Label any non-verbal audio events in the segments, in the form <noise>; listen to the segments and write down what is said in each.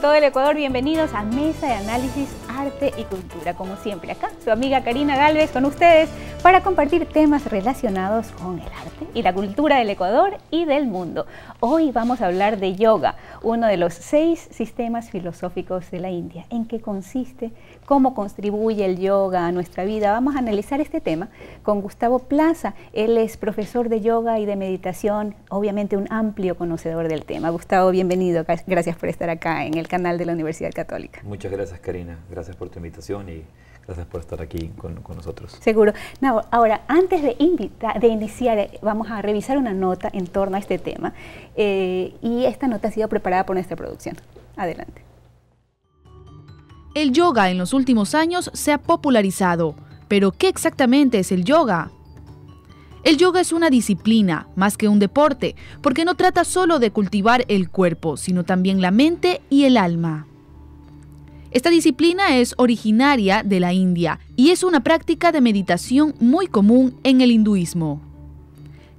todo el Ecuador. Bienvenidos a Mesa de Análisis arte y cultura, como siempre acá. Su amiga Karina Galvez con ustedes para compartir temas relacionados con el arte y la cultura del Ecuador y del mundo. Hoy vamos a hablar de yoga, uno de los seis sistemas filosóficos de la India. ¿En qué consiste? ¿Cómo contribuye el yoga a nuestra vida? Vamos a analizar este tema con Gustavo Plaza. Él es profesor de yoga y de meditación, obviamente un amplio conocedor del tema. Gustavo, bienvenido. Gracias por estar acá en el canal de la Universidad Católica. Muchas gracias, Karina. Gracias gracias por tu invitación y gracias por estar aquí con, nosotros. Seguro. ahora, antes de, de iniciar, vamos a revisar una nota en torno a este tema. Eh, y esta nota ha sido preparada por nuestra producción. Adelante. El yoga en los últimos años se ha popularizado. Pero, ¿qué exactamente es el yoga? El yoga es una disciplina, más que un deporte, porque no trata solo de cultivar el cuerpo, sino también la mente y el alma. Esta disciplina es originaria de la India y es una práctica de meditación muy común en el hinduismo.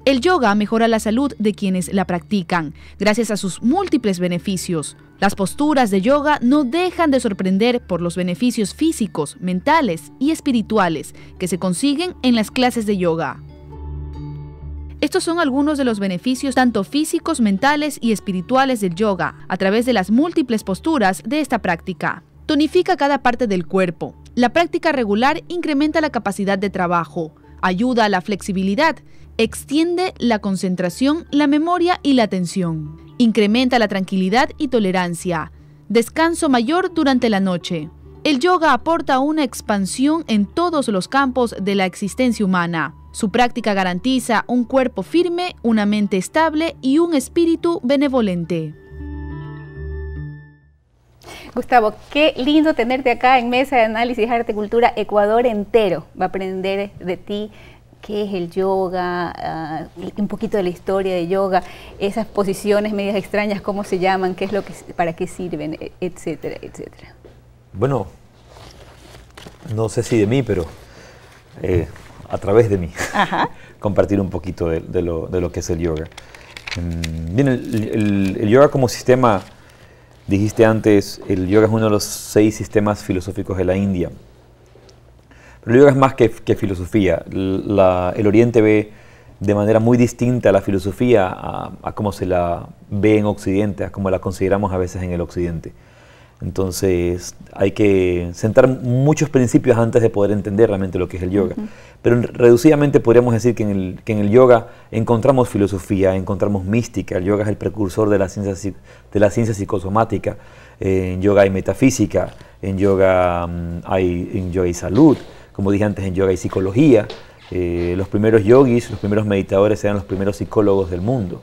El yoga mejora la salud de quienes la practican, gracias a sus múltiples beneficios. Las posturas de yoga no dejan de sorprender por los beneficios físicos, mentales y espirituales que se consiguen en las clases de yoga. Estos son algunos de los beneficios tanto físicos, mentales y espirituales del yoga a través de las múltiples posturas de esta práctica. Tonifica cada parte del cuerpo. La práctica regular incrementa la capacidad de trabajo, ayuda a la flexibilidad, extiende la concentración, la memoria y la atención. Incrementa la tranquilidad y tolerancia. Descanso mayor durante la noche. El yoga aporta una expansión en todos los campos de la existencia humana. Su práctica garantiza un cuerpo firme, una mente estable y un espíritu benevolente. Gustavo, qué lindo tenerte acá en Mesa de Análisis Arte Cultura Ecuador entero. Va a aprender de ti qué es el yoga, ah, un poquito de la historia de yoga, esas posiciones medias extrañas, cómo se llaman, qué es lo que, para qué sirven, e, etcétera, etcétera. Bueno, no sé si de mí, pero eh, a través de mí, <laughs> compartir un poquito de, lo, que es el yoga. Mm, bien, el yoga como sistema Dijiste antes, el yoga es uno de los seis sistemas filosóficos de la India. Pero el yoga es más que, filosofía. el Oriente ve de manera muy distinta la filosofía a, a cómo se la ve en Occidente, a cómo la consideramos a veces en el Occidente. Entonces hay que sentar muchos principios antes de poder entender realmente lo que es el yoga. Pero reducidamente podríamos decir que en, el, yoga encontramos filosofía, encontramos mística. El yoga es el precursor de la ciencia, de la ciencia psicosomática. en yoga hay metafísica, en yoga, mm, en yoga hay salud, como dije antes, en yoga hay psicología. Eh, los primeros yogis, los primeros meditadores eran los primeros psicólogos del mundo.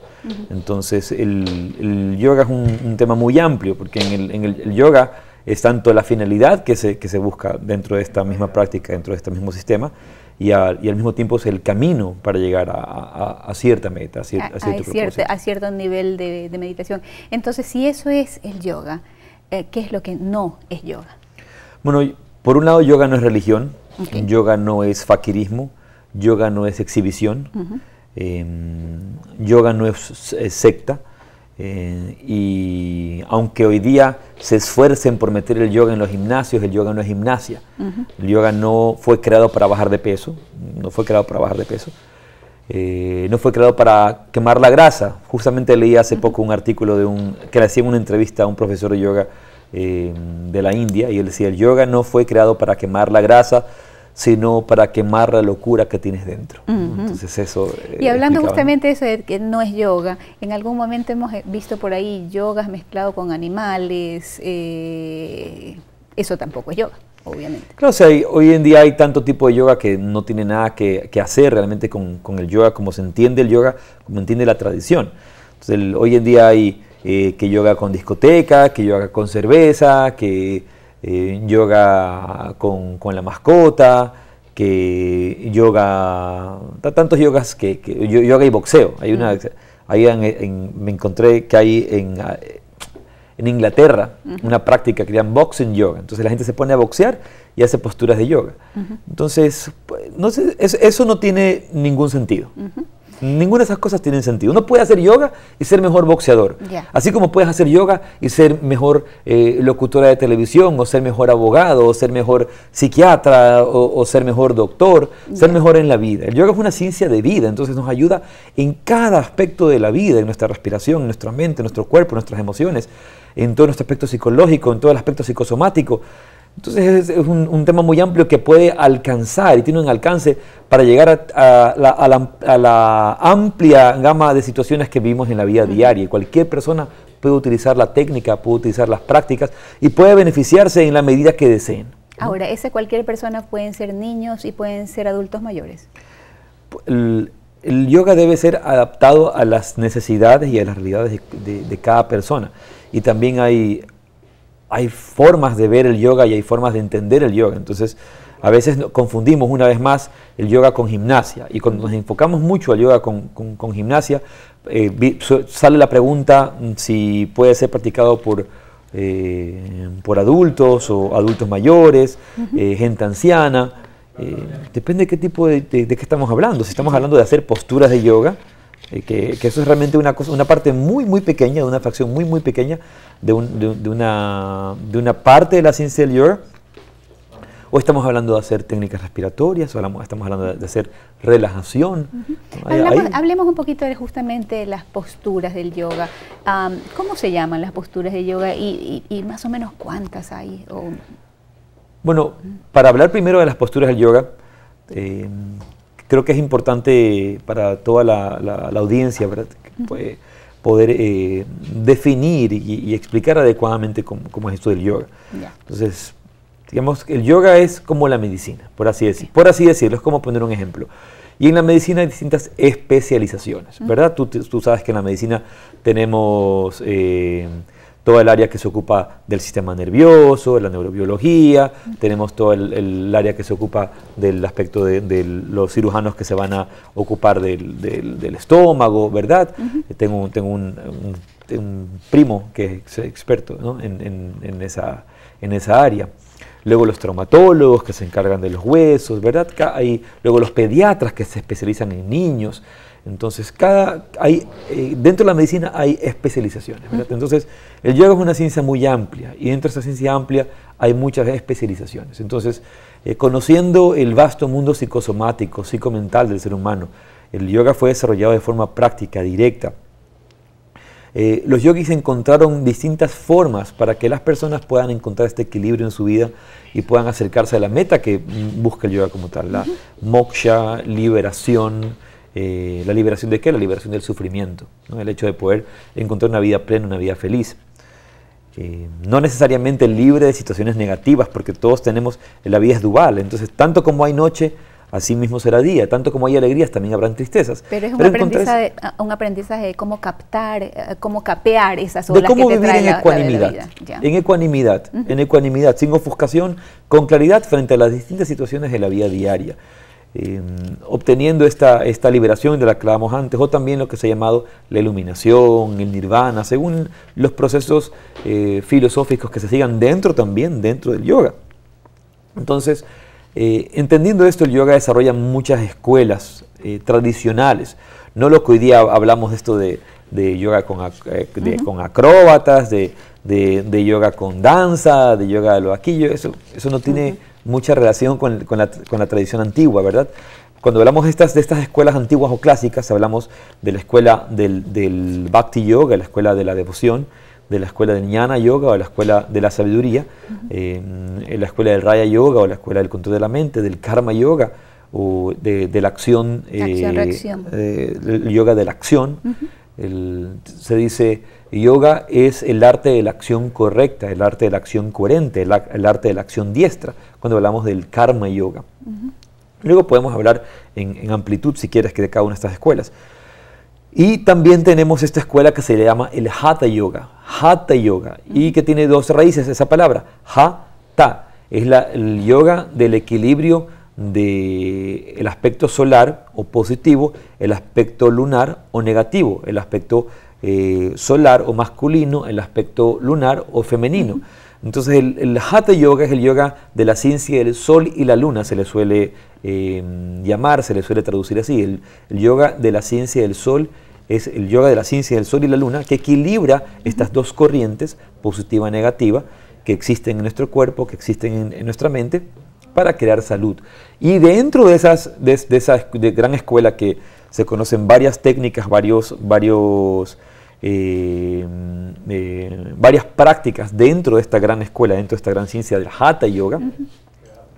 Entonces el, yoga es un, tema muy amplio, porque en el, yoga es tanto la finalidad que se, que se, busca dentro de esta misma práctica, dentro de este mismo sistema, y, al mismo tiempo es el camino para llegar a, cierta meta, a, cierto a, cierto nivel de, meditación. Entonces, si eso es el yoga, eh, ¿qué es lo que no es yoga? Bueno, por un lado, yoga no es religión, yoga no es fakirismo yoga no es exhibición, em, yoga no es, secta. Eh, y aunque hoy día se esfuercen por meter el yoga en los gimnasios, el yoga no es gimnasia. El yoga no fue creado para bajar de peso, no fue creado para bajar de peso. Eh, no fue creado para quemar la grasa. Justamente leí hace poco un artículo de un, que le en una entrevista a un profesor de yoga eh, de la India y él decía, el yoga no fue creado para quemar la grasa, sino para quemar la locura que tienes dentro. Entonces eso... Eh, y hablando justamente de eso, de que no es yoga, en algún momento hemos eh, visto por ahí yogas mezclado con animales, eh, eso tampoco es yoga obviamente. Claro, o hoy en día hay tanto tipo de yoga que no tiene nada que, hacer realmente con, el yoga, como se entiende el yoga, como entiende la tradición. Entonces, hoy en día hay que yoga con discoteca, que yoga con cerveza, que eh, yoga con, la mascota, que yoga, tantos yogas que, que yoga y boxeo. Hay una, mm. me encontré que hay en, ah, eh, Inglaterra una práctica que llaman boxing yoga. Entonces la gente se pone a boxear y hace posturas de yoga. Entonces, pues, eso, no tiene ningún sentido. Ninguna de esas cosas tiene sentido. Uno puede hacer yoga y ser mejor boxeador. Así como puedes hacer yoga y ser mejor eh, locutora de televisión, o ser mejor abogado, o ser mejor psiquiatra, o, ser mejor doctor, ser mejor en la vida. El yoga es una ciencia de vida, entonces nos ayuda en cada aspecto de la vida, en nuestra respiración, en nuestra mente, en nuestro cuerpo, en nuestras emociones, en todo nuestro aspecto psicológico, en todo el aspecto psicosomático. Entonces es un, tema muy amplio que puede alcanzar y tiene un alcance para llegar a, la, amplia gama de situaciones que vivimos en la vida diaria. cualquier persona puede utilizar la técnica, puede utilizar las prácticas y puede beneficiarse en la medida que deseen. Ahora, ese cualquier persona pueden ser niños y pueden ser adultos mayores. El, yoga debe ser adaptado a las necesidades y a las realidades de cada persona. Y también hay hay formas de ver el yoga y hay formas de entender el yoga. Entonces, a veces confundimos una vez más el yoga con gimnasia. Y cuando nos enfocamos mucho al yoga con, gimnasia, eh, sale la pregunta mm, si puede ser practicado por, eh, por adultos o adultos mayores, eh, gente anciana. depende de qué tipo de, de, de qué estamos hablando. Si estamos hablando de hacer posturas de yoga, eh, que, eso es realmente una, cosa, una parte muy, muy pequeña, de una fracción muy, muy pequeña de, de, una, de una parte de la ciencia del O estamos hablando de hacer técnicas respiratorias, o estamos hablando de, hacer relajación. hablemos un poquito de justamente las posturas del yoga. ¿Cómo se llaman las posturas de yoga y, más o menos cuántas hay? Bueno, para hablar primero de las posturas del yoga, em, creo que es importante para toda la, audiencia ¿verdad? poder eh, definir y, explicar adecuadamente cómo, es esto del yoga. Entonces, digamos, el yoga es como la medicina, por así, decir, por así decirlo, es como poner un ejemplo. Y en la medicina hay distintas especializaciones, ¿verdad? Tú, sabes que en la medicina tenemos... Eh, todo el área que se ocupa del sistema nervioso, de la neurobiología, tenemos todo el, área que se ocupa del aspecto de, los cirujanos que se van a ocupar del, estómago, ¿verdad? Tengo, un, primo que es experto en, esa, en esa área luego los traumatólogos que se encargan de los huesos, ¿verdad? Hay, luego los pediatras que se especializan en niños. Entonces, cada, hay, eh, dentro de la medicina hay especializaciones. Entonces, el yoga es una ciencia muy amplia y dentro de esa ciencia amplia hay muchas especializaciones. Entonces, eh, conociendo el vasto mundo psicosomático, psicomental del ser humano, el yoga fue desarrollado de forma práctica, directa. Eh, los yogis encontraron distintas formas para que las personas puedan encontrar este equilibrio en su vida y puedan acercarse a la meta que busca el yoga como tal, la moksha, liberación, eh, la liberación de qué? La liberación del sufrimiento, ¿no? el hecho de poder encontrar una vida plena, una vida feliz. Eh, no necesariamente libre de situaciones negativas, porque todos tenemos, eh, la vida es dual, entonces tanto como hay noche, así mismo será día, tanto como hay alegrías, también habrán tristezas. Pero es un, aprendizaje, un aprendizaje de cómo captar, cómo capear esas olas de cómo que te vivir en ecuanimidad, en en ecuanimidad, sin ofuscación, con claridad frente a las distintas situaciones de la vida diaria. Em, obteniendo esta, esta liberación de la que hablábamos antes, o también lo que se ha llamado la iluminación, el nirvana, según los procesos eh, filosóficos que se sigan dentro también, dentro del yoga. Entonces, eh, entendiendo esto, el yoga desarrolla muchas escuelas eh, tradicionales, no lo que hoy día hablamos de esto de, yoga con, con acróbatas, de, yoga con danza, de yoga de lo aquí. eso, eso no tiene mucha relación con, la, tradición antigua, ¿verdad? Cuando hablamos de estas, de estas escuelas antiguas o clásicas, hablamos de la escuela del, Bhakti Yoga, la escuela de la devoción, de la escuela de Jnana Yoga o la escuela de la sabiduría, eh, la escuela del Raya Yoga o la escuela del control de la mente, del Karma Yoga o de, la acción, eh, eh, el yoga de la acción se dice, yoga es el arte de la acción correcta, el arte de la acción coherente, el, arte de la acción diestra, cuando hablamos del karma yoga. Luego podemos hablar en, amplitud, si quieres, que de cada una de estas escuelas. Y también tenemos esta escuela que se le llama el Hatha Yoga, Hatha Yoga, y que tiene dos raíces esa palabra, Hatha. Es la, el yoga del equilibrio del el aspecto solar o positivo, el aspecto lunar o negativo, el aspecto eh, solar o masculino, el aspecto lunar o femenino. Entonces el, el, Hatha Yoga es el yoga de la ciencia del sol y la luna, se le suele em, llamar, se le suele traducir así. El, yoga de la ciencia del sol es el yoga de la ciencia del sol y la luna que equilibra estas dos corrientes, positiva y negativa, que existen en nuestro cuerpo, que existen en nuestra mente para crear salud. Y dentro de, esas, de, esa gran escuela que se conocen varias técnicas, varios, varios, eh, eh, varias prácticas dentro de esta gran escuela, dentro de esta gran ciencia del Hatha Yoga,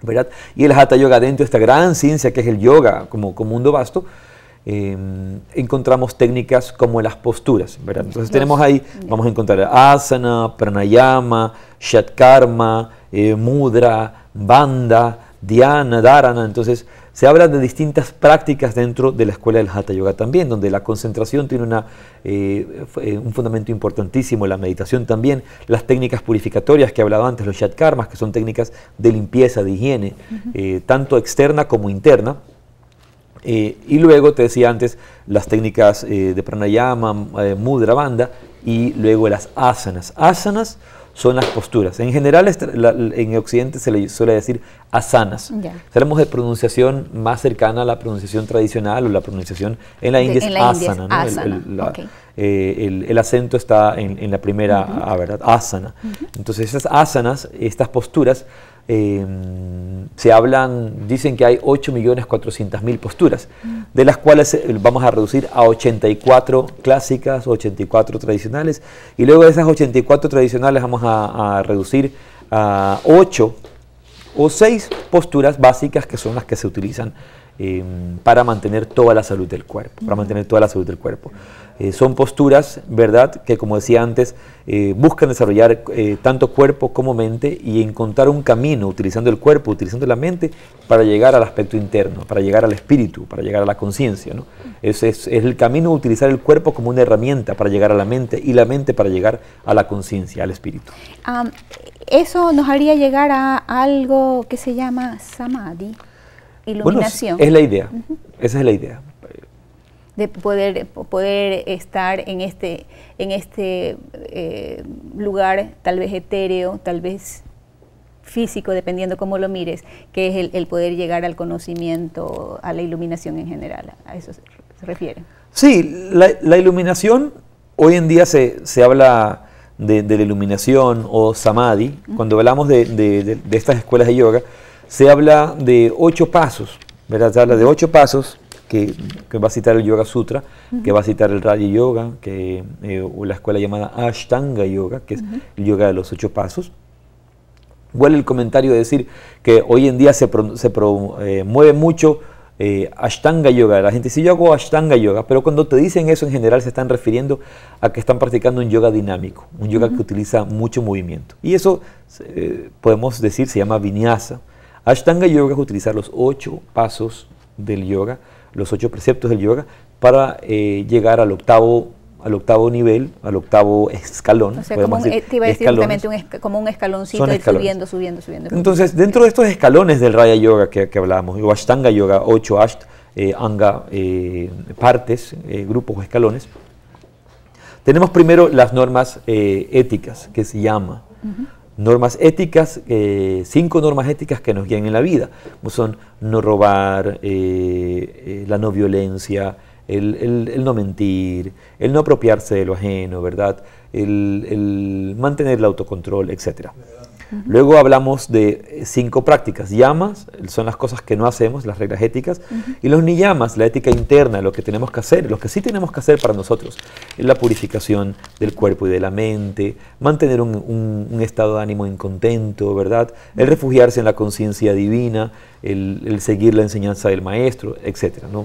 ¿verdad? Y el Hatha Yoga dentro de esta gran ciencia que es el yoga como, como mundo vasto, eh, encontramos técnicas como las posturas, Entonces tenemos ahí, vamos a encontrar asana, pranayama, shatkarma, eh, mudra, banda, Diana, dharana. Entonces, se habla de distintas prácticas dentro de la escuela del Hatha Yoga también, donde la concentración tiene una, eh, eh, un fundamento importantísimo, la meditación también, las técnicas purificatorias que he hablado antes, los shatkarmas, que son técnicas de limpieza, de higiene, tanto externa como interna. y luego, te decía antes, las técnicas de pranayama, mudra, banda, y luego las asanas. Asanas son las posturas. En general, este, en Occidente se le suele decir asanas. seremos Hablamos de pronunciación más cercana a la pronunciación tradicional o la pronunciación en la India es asana. Eh, el, acento está en, la primera, ¿verdad? Asana. Entonces, esas asanas, estas posturas, Em, se hablan, dicen que hay 8.400.000 posturas, de las cuales eh, vamos a reducir a 84 clásicas, 84 tradicionales, y luego de esas 84 tradicionales vamos a reducir a 8 o 6 posturas básicas que son las que se utilizan Em, para mantener toda la salud del cuerpo, para mantener toda la salud del cuerpo. Eh, son posturas, ¿verdad?, que como decía antes, eh, buscan desarrollar eh, tanto cuerpo como mente y encontrar un camino utilizando el cuerpo, utilizando la mente, para llegar al aspecto interno, para llegar al espíritu, para llegar a la conciencia. ¿no? Es, el camino de utilizar el cuerpo como una herramienta para llegar a la mente y la mente para llegar a la conciencia, al espíritu. eso nos haría llegar a algo que se llama samadhi iluminación. es la idea, esa es la idea. De poder, poder estar en este, en este eh, lugar, tal vez etéreo, tal vez físico, dependiendo cómo lo mires, que es el, poder llegar al conocimiento, a la iluminación en general. A eso se, refiere. Sí, la, iluminación, hoy en día se, habla de, la iluminación o samadhi, cuando hablamos de, estas escuelas de yoga, se habla de ocho pasos, ¿verdad? Se habla de ocho pasos que, va a citar el Yoga Sutra, que va a citar el Raja Yoga, que, eh, o la escuela llamada Ashtanga Yoga, que es el yoga de los ocho pasos. Huele el comentario de decir que hoy en día se, promueve eh, mucho eh, Ashtanga Yoga. La gente dice, yo hago Ashtanga Yoga, pero cuando te dicen eso en general se están refiriendo a que están practicando un yoga dinámico, un yoga que utiliza mucho movimiento. Y eso podemos decir se llama vinyasa Ashtanga Yoga es utilizar los ocho pasos del yoga, los ocho preceptos del yoga, para eh, llegar al octavo al octavo nivel, al octavo escalón. O sea, como un, e, como un escaloncito y subiendo, subiendo, subiendo. Entonces, dentro de estos escalones del Raya Yoga que, hablábamos, o Ashtanga Yoga, ocho Asht, eh, Anga, eh, partes, grupos o escalones, tenemos primero las normas éticas, que se llama normas éticas, eh, cinco normas éticas que nos guían en la vida, como son no robar, eh, eh, la no violencia, el, no mentir, el no apropiarse de lo ajeno, ¿verdad? El, el mantener el autocontrol, etcétera. Luego hablamos de eh, cinco prácticas. Llamas, eh, son las cosas que no hacemos, las reglas éticas. Y los niyamas, la ética interna, lo que tenemos que hacer, lo que sí tenemos que hacer para nosotros. Es la purificación del cuerpo y de la mente, mantener un, estado de ánimo incontento, ¿verdad? El refugiarse en la conciencia divina, el, seguir la enseñanza del maestro, etc. No,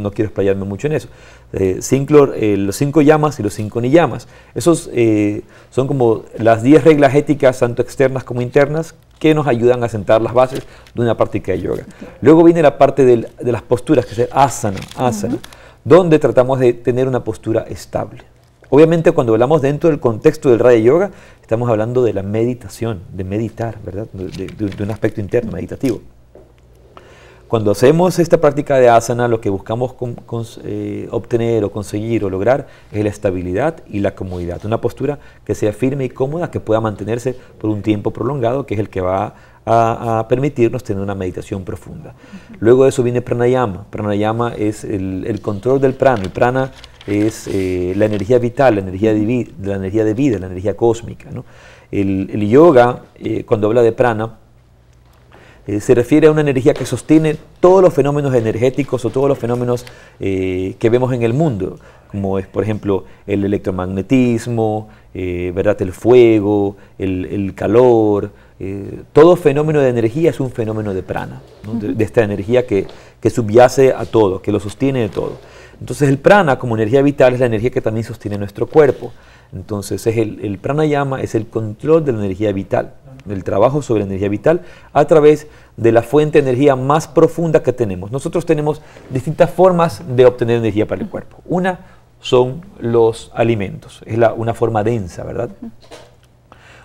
no, quiero explayarme mucho en eso. Eh, eh, los cinco llamas y los cinco ni llamas. Esos eh, son como las diez reglas éticas, tanto externas como internas, que nos ayudan a sentar las bases de una práctica de yoga. Luego viene la parte de las posturas, que es el asana, donde tratamos de tener una postura estable. Obviamente cuando hablamos dentro del contexto del Raya Yoga, estamos hablando de la meditación, de meditar, de un aspecto interno meditativo. Cuando hacemos esta práctica de asana, lo que buscamos eh, obtener o conseguir o lograr es la estabilidad y la comodidad. Una postura que sea firme y cómoda, que pueda mantenerse por un tiempo prolongado, que es el que va a, permitirnos tener una meditación profunda. Luego de eso viene pranayama. Pranayama es el, control del prana. El prana es eh, la energía vital, la energía, de, vida, la energía cósmica. El, yoga, eh, cuando habla de prana, eh, se refiere a una energía que sostiene todos los fenómenos energéticos o todos los fenómenos eh, que vemos en el mundo, como es, por ejemplo, el electromagnetismo, eh, ¿verdad? el fuego, el, calor. todo fenómeno de energía es un fenómeno de prana, de, esta energía que, subyace a todo, que lo sostiene de todo. Entonces el prana como energía vital es la energía que también sostiene nuestro cuerpo. Entonces es el, el pranayama es el control de la energía vital. ...del trabajo sobre energía vital, a través de la fuente de energía más profunda que tenemos. Nosotros tenemos distintas formas de obtener energía para el cuerpo. Una son los alimentos, es una forma densa, ¿verdad?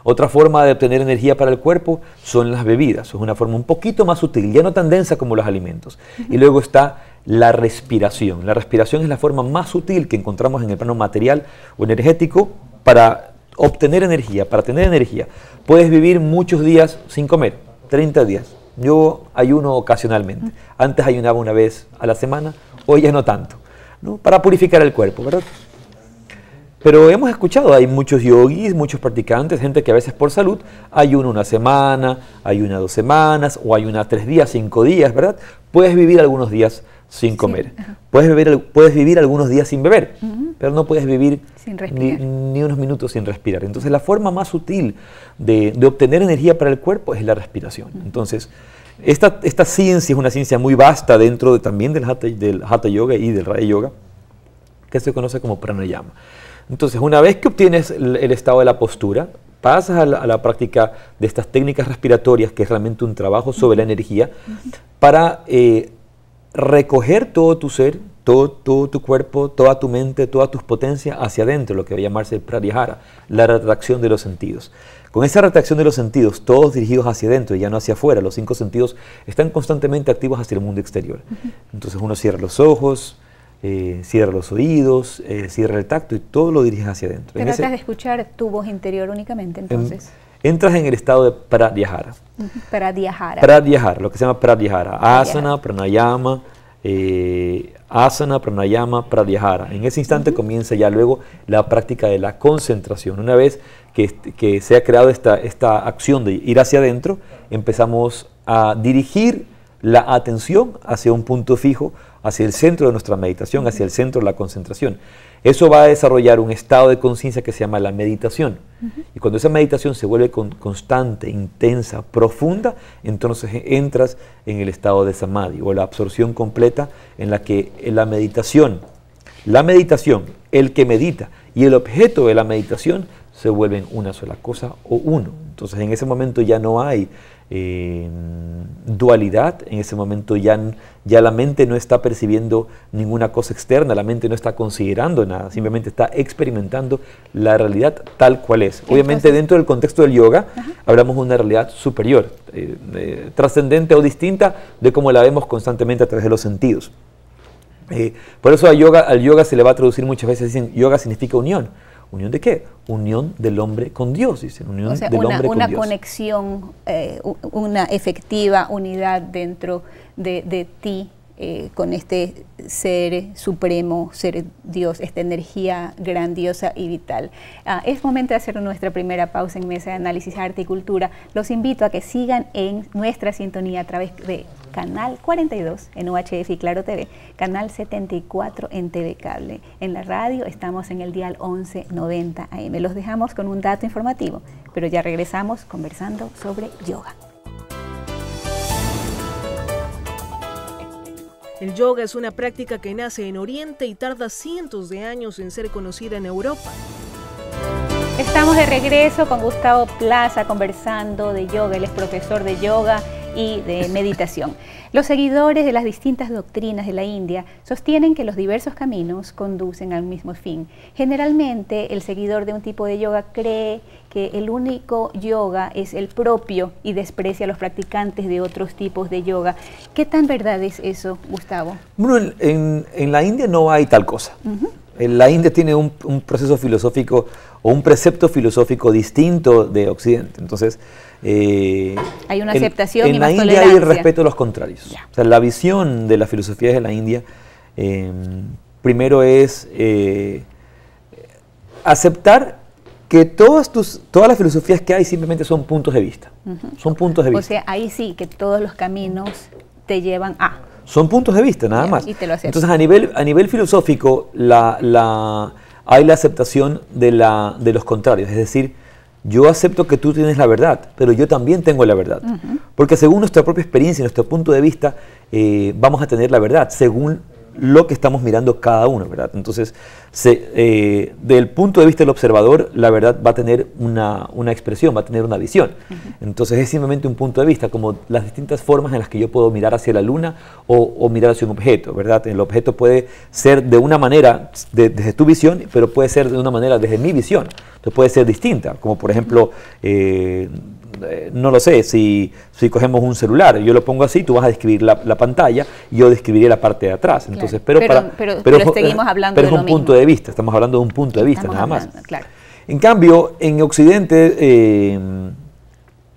Otra forma de obtener energía para el cuerpo son las bebidas, es una forma un poquito más sutil, ya no tan densa como los alimentos. Y luego está la respiración. La respiración es la forma más sutil que encontramos en el plano material o energético para obtener energía, para tener energía. Puedes vivir muchos días sin comer, 30 días. Yo ayuno ocasionalmente. Antes ayunaba una vez a la semana, hoy ya no tanto, ¿no? para purificar el cuerpo, ¿verdad? Pero hemos escuchado, hay muchos yogis, muchos practicantes, gente que a veces por salud ayuna una semana, ayuna dos semanas o ayuna tres días, cinco días, ¿verdad? Puedes vivir algunos días sin comer. Puedes, vivir algunos días sin beber, pero no puedes vivir ni, unos minutos sin respirar. Entonces la forma más sutil de, obtener energía para el cuerpo es la respiración. Entonces, esta, esta, ciencia es una ciencia muy vasta dentro de, también del hatha, del hatha yoga y del raya yoga, que se conoce como pranayama. Entonces, una vez que obtienes el, estado de la postura, pasas a la, práctica de estas técnicas respiratorias, que es realmente un trabajo sobre la energía, para eh, recoger todo tu ser, todo, tu cuerpo, toda tu mente, todas tus potencias hacia adentro, lo que va a llamarse el pratyahara, la retracción de los sentidos. Con esa retracción de los sentidos, todos dirigidos hacia adentro y ya no hacia afuera, los cinco sentidos están constantemente activos hacia el mundo exterior. Entonces uno cierra los ojos, eh, cierra los oídos, eh, cierra el tacto y todo lo dirige hacia adentro. Tratas de escuchar tu voz interior únicamente entonces entras en el estado de viajar Pradyahara. viajar lo que se llama pradhyahara, Asana, pranayama, eh, asana, pranayama, pradyahara. En ese instante comienza ya luego la práctica de la concentración. Una vez que, se ha creado esta, esta acción de ir hacia adentro, empezamos a dirigir la atención hacia un punto fijo, hacia el centro de nuestra meditación, hacia el centro de la concentración. Eso va a desarrollar un estado de conciencia que se llama la meditación. Y cuando esa meditación se vuelve constante, intensa, profunda, entonces entras en el estado de samadhi o la absorción completa en la que la meditación, la meditación, el que medita y el objeto de la meditación se vuelven una sola cosa o uno. Entonces en ese momento ya no hay eh, dualidad, en ese momento ya, ya la mente no está percibiendo ninguna cosa externa, la mente no está considerando nada, simplemente está experimentando la realidad tal cual es. Obviamente dentro del contexto del yoga hablamos de una realidad superior, eh, eh, trascendente o distinta de como la vemos constantemente a través de los sentidos. Eh, por eso al yoga, al yoga se le va a traducir muchas veces, dicen, yoga significa unión ¿Unión de qué? Unión del hombre con Dios, dice. Unión o sea, del una, conexión, eh, una efectiva unidad dentro de, ti eh, con este ser supremo, ser Dios, esta energía grandiosa y vital. Ah, es momento de hacer nuestra primera pausa en Mesa de Análisis Arte y Cultura. Los invito a que sigan en nuestra sintonía a través de canal 42 en UHF y Claro TV, canal 74 en TV Cable. En la radio estamos en el dial 1190 AM. Los dejamos con un dato informativo, pero ya regresamos conversando sobre yoga. El yoga es una práctica que nace en Oriente y tarda cientos de años en ser conocida en Europa. Estamos de regreso con Gustavo Plaza conversando de yoga. Él es profesor de yoga y de meditación. Los seguidores de las distintas doctrinas de la India sostienen que los diversos caminos conducen al mismo fin. Generalmente el seguidor de un tipo de yoga cree que el único yoga es el propio y desprecia a los practicantes de otros tipos de yoga. ¿Qué tan verdad es eso, Gustavo? Bueno, en, la India no hay tal cosa. La India tiene un, proceso filosófico o un precepto filosófico distinto de Occidente. Entonces, eh, hay una aceptación y y más la India hay respeto a los contrarios. la visión de las filosofías de la India em, primero es eh, aceptar que todas, tus, todas las filosofías que hay simplemente son puntos de vista. Son puntos de vista. O sea, ahí sí que todos los caminos te llevan a. Son puntos de vista, nada más. Entonces, a nivel, a nivel filosófico, la, la, hay la aceptación de, la, de los contrarios. Es decir, yo acepto que tú tienes la verdad, pero yo también tengo la verdad. Porque según nuestra propia experiencia y nuestro punto de vista, eh, vamos a tener la verdad, según lo que estamos mirando cada uno, ¿verdad? Entonces, se, eh, del punto de vista del observador, la verdad va a tener una, expresión, va a tener una visión. Entonces, es simplemente un punto de vista, como las distintas formas en las que yo puedo mirar hacia la luna o, mirar hacia un objeto, ¿verdad? El objeto puede ser de una manera desde tu visión, pero puede ser de una manera desde mi visión. Entonces, puede ser distinta, como por ejemplo, eh, eh, no lo sé, si, cogemos un celular, yo lo pongo así, tú vas a describir la, pantalla y yo describiré la parte de atrás. Entonces, pero, para, pero, es un punto de vista, estamos hablando de un punto de vista nada más. En cambio, en Occidente eh,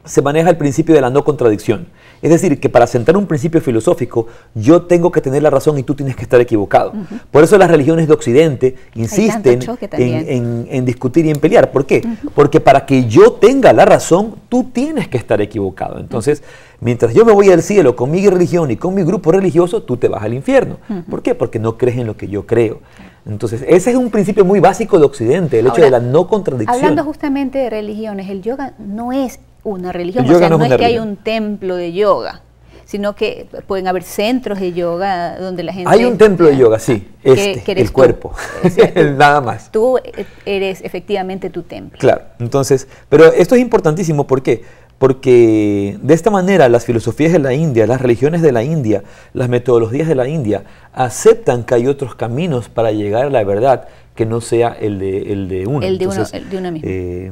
se maneja el principio de la no contradicción. Es decir, que para sentar un principio filosófico, yo tengo que tener la razón y tú tienes que estar equivocado. Por eso las religiones de Occidente insisten en, discutir y en pelear. ¿Por qué? Porque para que yo tenga la razón, tú tienes que estar equivocado. Entonces, mientras yo me voy al cielo con mi religión y con mi grupo religioso, tú te vas al infierno. ¿Por qué? Porque no crees en lo que yo creo. Entonces, ese es un principio muy básico de Occidente, el hecho de la no contradicción. Hablando justamente de religiones, el yoga no es una religión. o sea, no, es, que hay un templo de yoga, sino que pueden haber centros de yoga donde la gente... Hay un templo de yoga, sí, ah, este, el cuerpo, <laughs> nada más. Tú eres efectivamente tu templo. Claro, entonces, pero esto es importantísimo, ¿por qué? Porque de esta manera las filosofías de la India, las religiones de la India, las metodologías de la India aceptan que hay otros caminos para llegar a la verdad que no sea el de, el de uno. Eh,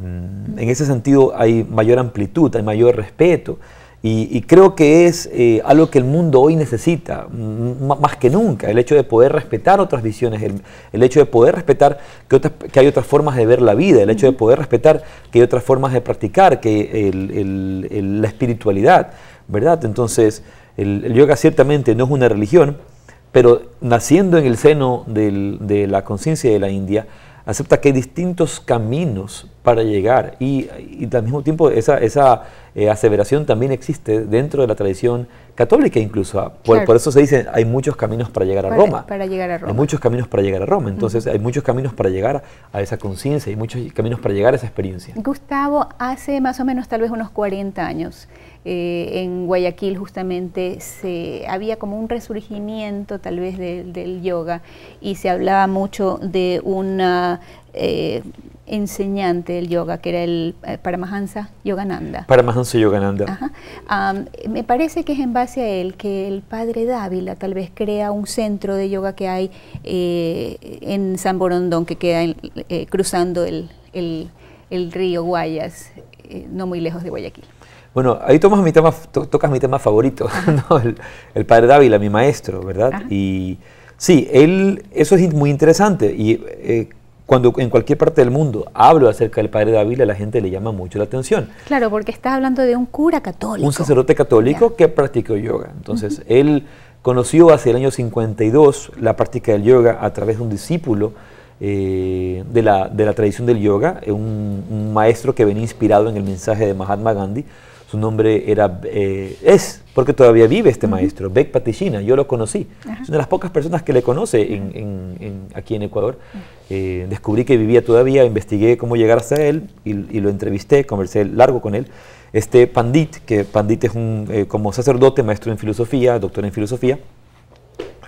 en ese sentido hay mayor amplitud, hay mayor respeto. Y, creo que es eh, algo que el mundo hoy necesita, más que nunca, el hecho de poder respetar otras visiones, el, hecho de poder respetar que, hay otras formas de ver la vida, el hecho de poder respetar que hay otras formas de practicar, que la espiritualidad, ¿verdad? Entonces, el yoga ciertamente no es una religión, pero naciendo en el seno de la conciencia de la India, acepta que hay distintos caminos para llegar y, al mismo tiempo esa, eh, aseveración también existe dentro de la tradición católica incluso. Ah, por, eso se dice, hay muchos caminos para llegar a Roma. Para llegar a Hay muchos caminos para llegar a Roma. Entonces hay muchos caminos para llegar a esa conciencia, hay muchos caminos para llegar a esa experiencia. Gustavo, hace más o menos tal vez unos 40 años eh, en Guayaquil justamente se, había como un resurgimiento tal vez del yoga y se hablaba mucho de una eh, enseñante del yoga, que era el eh, Paramahansa Yogananda. Paramahansa Yogananda. me parece que es en base a él que el padre Dávila tal vez crea un centro de yoga que hay en San Borondón, que queda cruzando el, río Guayas, no muy lejos de Guayaquil. Bueno, ahí mi tema, tocas mi tema favorito, <laughs> el, padre Dávila, mi maestro, ¿verdad? Y sí, eso es muy interesante. Y eh, cuando en cualquier parte del mundo hablo acerca del padre Dávila, la gente le llama mucho la atención. Claro, porque estás hablando de un cura católico. Un sacerdote católico que practicó yoga. Entonces, él conoció hacia el año 52 la práctica del yoga a través de un discípulo eh, de, la, tradición del yoga, un, un maestro que venía inspirado en el mensaje de Mahatma Gandhi su nombre era, eh, es, porque todavía vive este maestro, Beck Paticina, yo lo conocí. Es una de las pocas personas que le conoce en, aquí en Ecuador. Eh, descubrí que vivía todavía, investigué cómo llegar hasta él y, lo entrevisté, conversé largo con él. Este Pandit, que Pandit es un, eh, como sacerdote, maestro en filosofía, doctor en filosofía,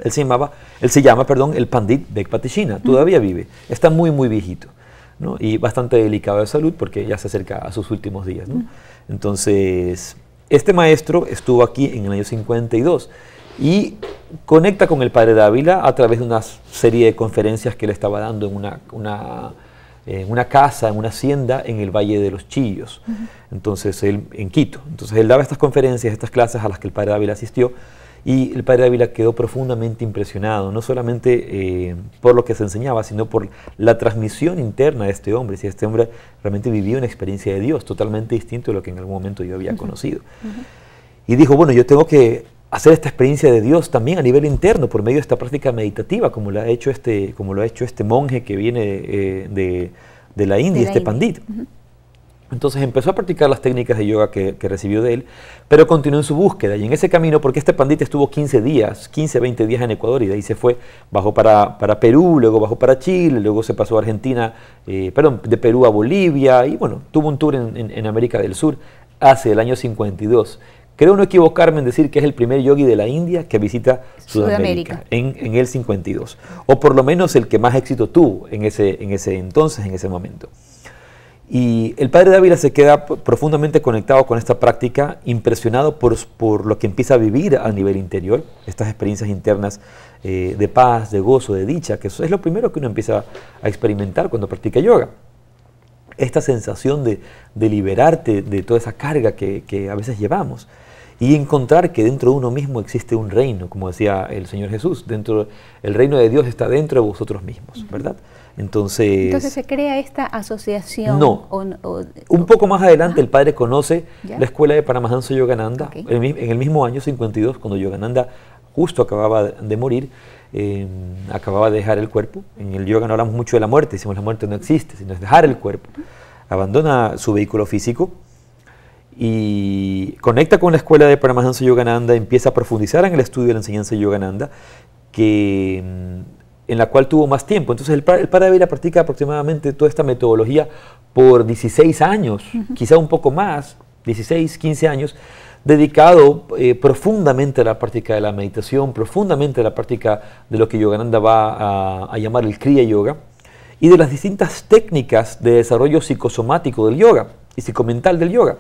él se él se llama, perdón, el Pandit Bek Patishina, todavía vive, está muy, muy viejito, Y bastante delicado de salud porque ya se acerca a sus últimos días, ¿no? Entonces, este maestro estuvo aquí en el año 52 y conecta con el padre Dávila a través de una serie de conferencias que le estaba dando en una, casa, en una hacienda en el Valle de los Chillos, entonces él, en Quito. Entonces él daba estas conferencias, estas clases a las que el padre Dávila asistió y el padre Ávila quedó profundamente impresionado, no solamente eh, por lo que se enseñaba, sino por la transmisión interna de este hombre. Si este hombre realmente vivió una experiencia de Dios totalmente distinta de lo que en algún momento yo había conocido. Y dijo, bueno, yo tengo que hacer esta experiencia de Dios también a nivel interno por medio de esta práctica meditativa, como, la ha hecho este, como lo ha hecho este monje que viene eh, de, de, la India, este pandit. Entonces empezó a practicar las técnicas de yoga que, recibió de él, pero continuó en su búsqueda. Y en ese camino, porque este pandita estuvo 15 días, 15, 20 días en Ecuador y de ahí se fue, bajó para, Perú, luego bajó para Chile, luego se pasó a Argentina, eh, perdón, de Perú a Bolivia y bueno, tuvo un tour en, América del Sur hace el año 52. Creo no equivocarme en decir que es el primer yogi de la India que visita Sudamérica, En, el 52, o por lo menos el que más éxito tuvo en ese entonces, en ese momento. Y el padre Dávila se queda profundamente conectado con esta práctica, impresionado por, lo que empieza a vivir a nivel interior, estas experiencias internas eh, de paz, de gozo, de dicha, que es lo primero que uno empieza a experimentar cuando practica yoga. Esta sensación de, de liberarte de toda esa carga que, a veces llevamos y encontrar que dentro de uno mismo existe un reino, como decía el Señor Jesús, dentro el reino de Dios está dentro de vosotros mismos, ¿verdad? Entonces, Entonces se crea esta asociación. No. O, un poco más adelante el padre conoce la escuela de Paramahansa Yogananda. En, el mismo año 52, cuando Yogananda justo acababa de morir, em, acababa de dejar el cuerpo. En el yoga no hablamos mucho de la muerte, decimos la muerte no existe, sino es dejar el cuerpo. Abandona su vehículo físico y conecta con la escuela de Paramahansa Yogananda, empieza a profundizar en el estudio de la enseñanza de Yogananda, que em, en la cual tuvo más tiempo. Entonces el, el Padre vida practica aproximadamente toda esta metodología por 16 años, quizá un poco más, 16, 15 años, dedicado eh, profundamente a la práctica de la meditación, profundamente a la práctica de lo que Yogananda va a, llamar el Kriya Yoga y de las distintas técnicas de desarrollo psicosomático del yoga y psicomental del yoga.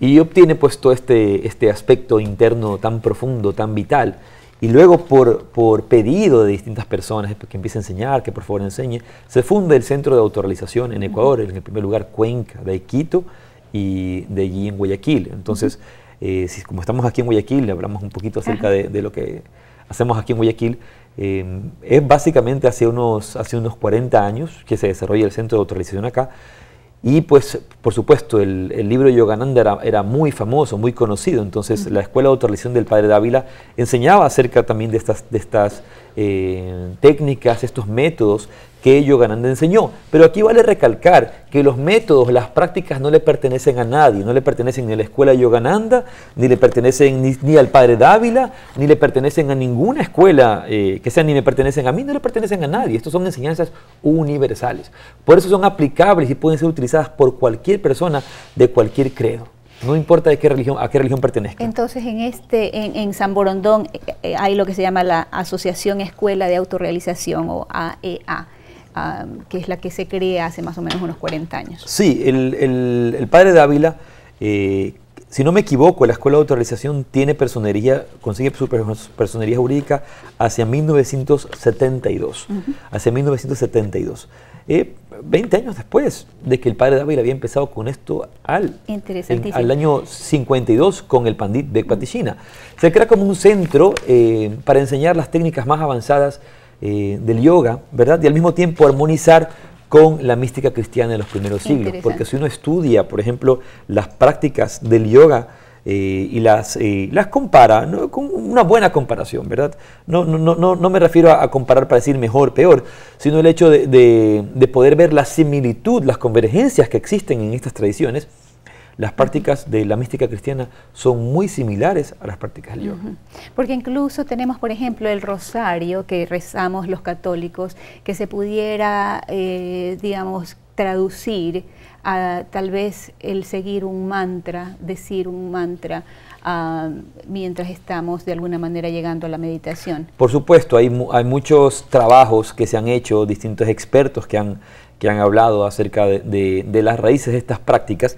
Y obtiene pues todo este, este aspecto interno tan profundo, tan vital y luego por, pedido de distintas personas que empiece a enseñar, que por favor enseñe, se funda el Centro de Autoralización en Ecuador, en el primer lugar Cuenca, de Quito y de allí en Guayaquil. Entonces, eh, como estamos aquí en Guayaquil, le hablamos un poquito acerca de, lo que hacemos aquí en Guayaquil, eh, es básicamente hace unos, hace unos 40 años que se desarrolla el Centro de autorización acá, y pues, por supuesto, el, libro de Yogananda era, muy famoso, muy conocido, entonces la Escuela de Autorización del Padre Dávila enseñaba acerca también de estas, de estas eh, técnicas, estos métodos que Yogananda enseñó. Pero aquí vale recalcar que los métodos, las prácticas no le pertenecen a nadie, no le pertenecen ni a la escuela de Yogananda, ni le pertenecen ni, al padre Dávila, ni le pertenecen a ninguna escuela eh, que sea, ni me pertenecen a mí, no le pertenecen a nadie. estos son enseñanzas universales. Por eso son aplicables y pueden ser utilizadas por cualquier persona de cualquier credo. No importa de qué religión, a qué religión pertenezca. Entonces, en este, en, San Borondón eh, eh, hay lo que se llama la Asociación Escuela de Autorealización o AEA. E que es la que se crea hace más o menos unos 40 años. Sí, el, el, padre Dávila, eh, si no me equivoco, la Escuela de Autorización tiene personería, consigue su personería jurídica hacia 1972. Hacia 1972. 20 eh, años después de que el padre Dávila había empezado con esto al, al año 52 con el pandit de Paticina. Se crea como un centro eh, para enseñar las técnicas más avanzadas eh, del yoga, ¿verdad? Y al mismo tiempo armonizar con la mística cristiana de los primeros siglos. Porque si uno estudia, por ejemplo, las prácticas del yoga, eh, y las, eh, las compara con una buena comparación, ¿verdad? No, no, no, no me refiero a, comparar para decir mejor, peor, sino el hecho de, poder ver la similitud, las convergencias que existen en estas tradiciones las prácticas de la mística cristiana son muy similares a las prácticas de yoga. Porque incluso tenemos, por ejemplo, el rosario que rezamos los católicos, que se pudiera, eh, digamos, traducir a tal vez el seguir un mantra, decir un mantra, ah, mientras estamos de alguna manera llegando a la meditación. Por supuesto, hay, muchos trabajos que se han hecho, distintos expertos que han, que han hablado acerca de las raíces de estas prácticas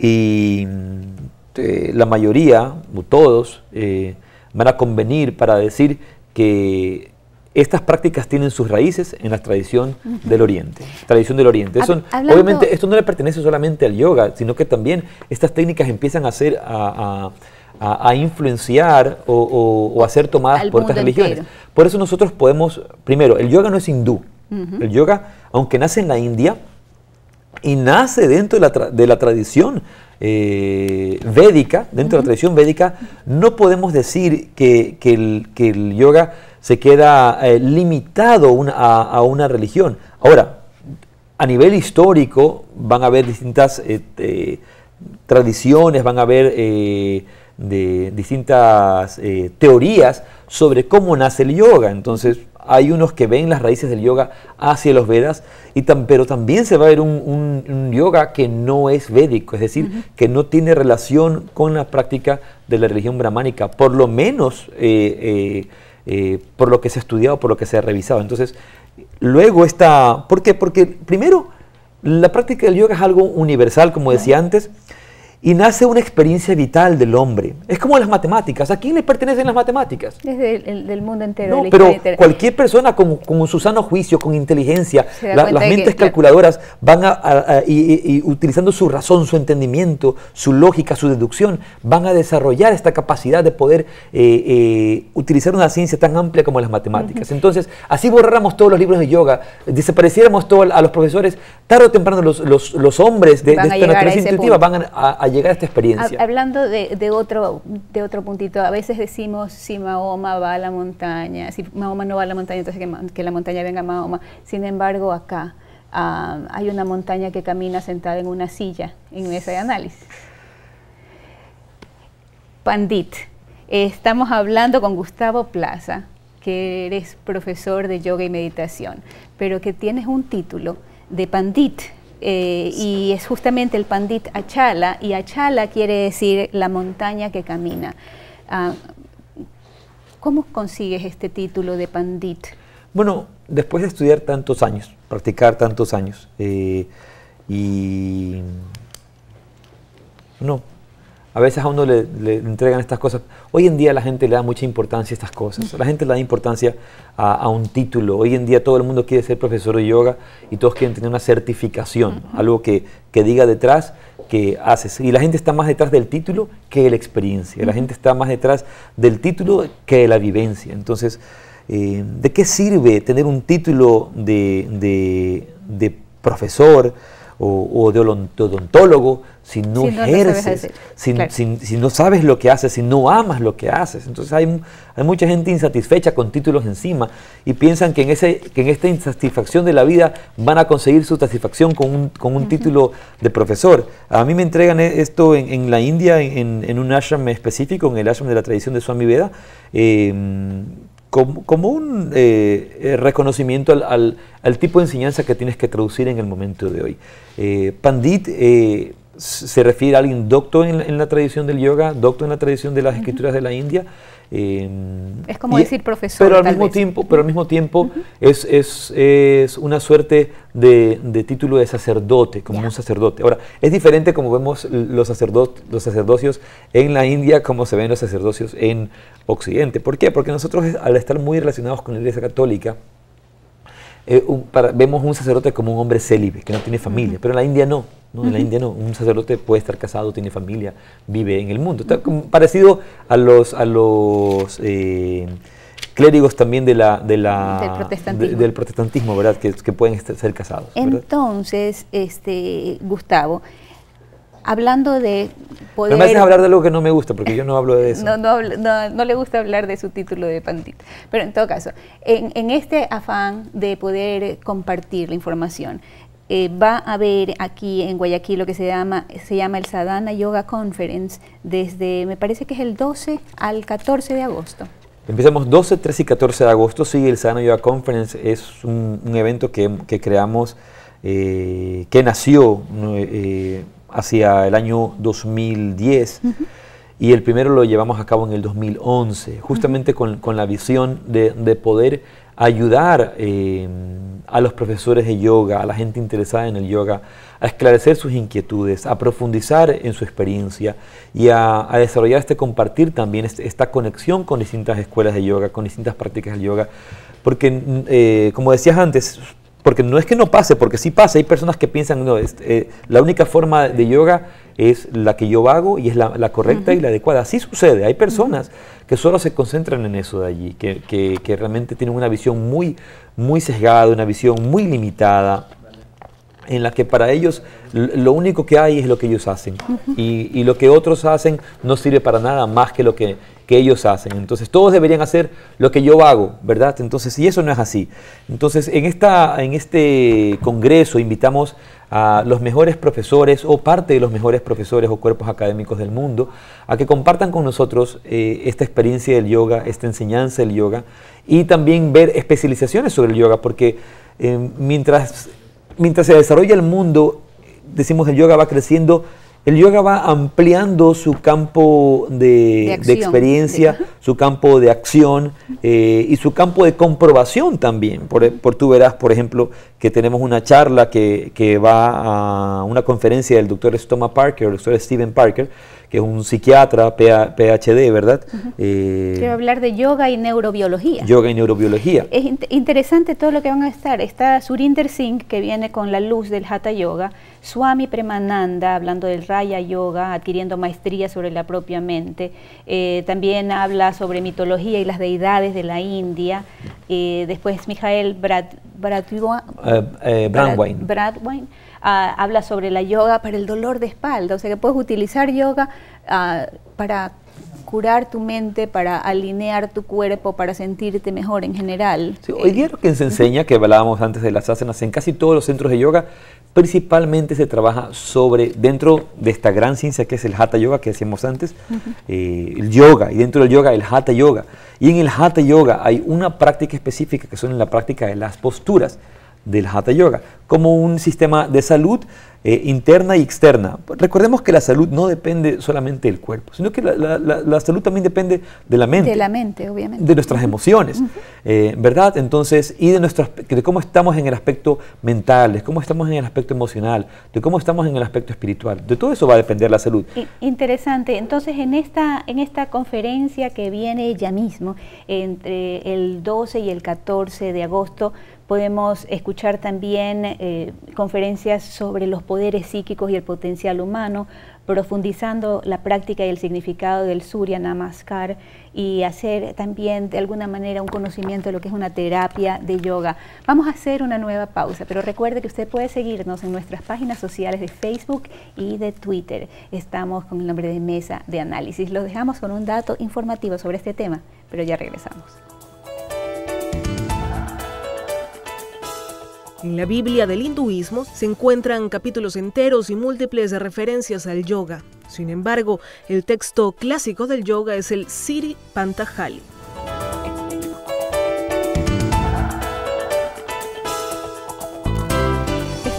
y eh, la mayoría, o todos, eh, van a convenir para decir que estas prácticas tienen sus raíces en la tradición del Oriente. Tradición del Oriente. obviamente, esto no le pertenece solamente al yoga, sino que también estas técnicas empiezan a ser a, influenciar o, a ser tomadas por otras religiones. Por eso nosotros podemos, primero, el yoga no es hindú. El yoga, aunque nace en la India, y nace dentro de la, tradición eh, védica, dentro de la tradición védica, no podemos decir que, el, yoga se queda eh, limitado a, una religión. Ahora, a nivel histórico van a haber distintas eh, tradiciones, van a haber de distintas teorías sobre cómo nace el yoga. Entonces, hay unos que ven las raíces del yoga hacia los Vedas, y pero también se va a ver un, yoga que no es védico, es decir, que no tiene relación con la práctica de la religión brahmánica, por lo menos eh, eh, eh, por lo que se ha estudiado, por lo que se ha revisado. Entonces, luego está, ¿por qué? Porque primero, la práctica del yoga es algo universal, como decía antes, y nace una experiencia vital del hombre. Es como las matemáticas. ¿A quién le pertenecen las matemáticas? Desde el, del mundo entero. No, pero cualquier persona con, con, sano juicio, con inteligencia, las mentes calculadoras van a, y, utilizando su razón, su entendimiento, su lógica, su deducción, van a desarrollar esta capacidad de poder eh, eh, utilizar una ciencia tan amplia como las matemáticas. Entonces, así borráramos todos los libros de yoga, desapareciéramos todos a los profesores, tarde o temprano los, los, hombres de, esta naturaleza intuitiva van a, a llegar a esta experiencia? Hablando de, otro, de otro puntito, a veces decimos si Mahoma va a la montaña, si Mahoma no va a la montaña, entonces que, la montaña venga a Mahoma. Sin embargo, acá ah, hay una montaña que camina sentada en una silla, en mesa de análisis. Pandit, estamos hablando con Gustavo Plaza, que eres profesor de yoga y meditación, pero que tienes un título de Pandit eh, y es justamente el Pandit Achala, y Achala quiere decir la montaña que camina. Ah, ¿Cómo consigues este título de Pandit? Bueno, después de estudiar tantos años, practicar tantos años, eh, y no, a veces a uno le, entregan estas cosas. Hoy en día la gente le da mucha importancia a estas cosas. La gente le da importancia a, un título. Hoy en día todo el mundo quiere ser profesor de yoga y todos quieren tener una certificación, algo que, diga detrás que haces. Y la gente está más detrás del título que de la experiencia. La gente está más detrás del título que de la vivencia. Entonces, eh, ¿de qué sirve tener un título de profesor? o, de odontólogo si no, ejerces, si, no sabes lo que haces, si no amas lo que haces. Entonces hay, hay mucha gente insatisfecha con títulos encima y piensan que en, ese, que en esta insatisfacción de la vida van a conseguir su satisfacción con un, título de profesor. A mí me entregan e, esto en, la India, en, un ashram específico, en el ashram de la tradición de Swami Veda. Eh, como, un eh, eh, reconocimiento al, tipo de enseñanza que tienes que traducir en el momento de hoy. Eh, Pandit se refiere a alguien docto en, la tradición del yoga, docto en la tradición de las escrituras de la India, eh, es como decir profesor. Pero al, mismo tiempo, pero al mismo tiempo es, es, una suerte de, título de sacerdote, como un sacerdote. Ahora, es diferente como vemos los, sacerdotes los sacerdocios en la India como se ven los sacerdocios en Occidente. ¿Por qué? Porque nosotros al estar muy relacionados con la Iglesia Católica, eh, vemos un sacerdote como un hombre célibe, que no tiene familia, pero en la India no. No, en la India no. Un sacerdote puede estar casado, tiene familia, vive en el mundo. Está parecido a los, a los eh, clérigos también de la, del, protestantismo. ¿verdad? Que, pueden ser casados. Entonces, este, Gustavo, hablando de poder... No me haces hablar de algo que no me gusta, porque yo no hablo de eso. <laughs> no, no, no, le gusta hablar de su título de pandita. Pero en todo caso, en, en este afán de poder compartir la información, eh, va a haber aquí en Guayaquil lo que se llama, se llama el Sadhana Yoga Conference desde, me parece que es el 12 al 14 de agosto. Empezamos 12, 13 y 14 de agosto, sí, el Sadhana Yoga Conference es un, evento que, creamos, eh, que nació eh, hacia el año 2010 y el primero lo llevamos a cabo en el 2011, justamente con, la visión de, de poder ayudar eh, a los profesores de yoga, a la gente interesada en el yoga, a esclarecer sus inquietudes, a profundizar en su experiencia y a, desarrollar este compartir también, este, esta conexión con distintas escuelas de yoga, con distintas prácticas de yoga. Porque, mm, eh, como decías antes, porque no es que no pase, porque sí pasa, hay personas que piensan, no, eh, la única forma de yoga es la que yo hago y es la, correcta y la adecuada. Así sucede, hay personas que solo se concentran en eso de allí, que, realmente tienen una visión muy, muy sesgada, una visión muy limitada, en la que para ellos lo único que hay es lo que ellos hacen y, y, lo que otros hacen no sirve para nada más que lo que que ellos hacen. Entonces todos deberían hacer lo que yo hago, ¿verdad? Entonces, y eso no es así. Entonces, en, esta, en este congreso invitamos a los mejores profesores o parte de los mejores profesores o cuerpos académicos del mundo a que compartan con nosotros eh, esta experiencia del yoga, esta enseñanza del yoga y también ver especializaciones sobre el yoga, porque eh, mientras, mientras se desarrolla el mundo, decimos el yoga va creciendo el yoga va ampliando su campo de, experiencia, su campo de acción eh, y su campo de comprobación también. Por, tú verás, por ejemplo, que tenemos una charla que, que va a una conferencia del doctor Stoma Parker, el doctor Steven Parker, es un psiquiatra, PhD, ¿verdad? Eh, Quiero hablar de yoga y neurobiología. Yoga y neurobiología. Es interesante todo lo que van a estar. Está Surinder Singh, que viene con la luz del Hatha Yoga, Swami Premananda, hablando del Raya Yoga, adquiriendo maestría sobre la propia mente. Eh, también habla sobre mitología y las deidades de la India. Eh, después Mijael Brad, Bradwine. Brad, Bradwine. Ah, habla sobre la yoga para el dolor de espalda, o sea que puedes utilizar yoga ah, para curar tu mente, para alinear tu cuerpo, para sentirte mejor en general. Sí, hoy día lo que se enseña, que hablábamos antes de las asanas, en casi todos los centros de yoga, principalmente se trabaja sobre, dentro de esta gran ciencia que es el Hatha Yoga, que decíamos antes, eh, el yoga, y dentro del yoga el Hatha Yoga. Y en el Hatha Yoga hay una práctica específica que son la práctica de las posturas del Hatha Yoga, como un sistema de salud eh, interna y externa. Recordemos que la salud no depende solamente del cuerpo, sino que la, salud también depende de la mente. De la mente, obviamente. De nuestras emociones, eh, ¿verdad? Entonces, y de, nuestros de cómo estamos en el aspecto mental, de cómo estamos en el aspecto emocional, de cómo estamos en el aspecto espiritual. De todo eso va a depender la salud. Interesante. Entonces, en esta, en esta conferencia que viene ya mismo, entre el 12 y el 14 de agosto, podemos escuchar también eh, conferencias sobre los poderes poderes psíquicos y el potencial humano, profundizando la práctica y el significado del Surya Namaskar y hacer también de alguna manera un conocimiento de lo que es una terapia de yoga. Vamos a hacer una nueva pausa, pero recuerde que usted puede seguirnos en nuestras páginas sociales de Facebook y de Twitter. Estamos con el nombre de Mesa de Análisis. Los dejamos con un dato informativo sobre este tema, pero ya regresamos. En la Biblia del hinduismo se encuentran capítulos enteros y múltiples referencias al yoga. Sin embargo, el texto clásico del yoga es el Siri Pantajali.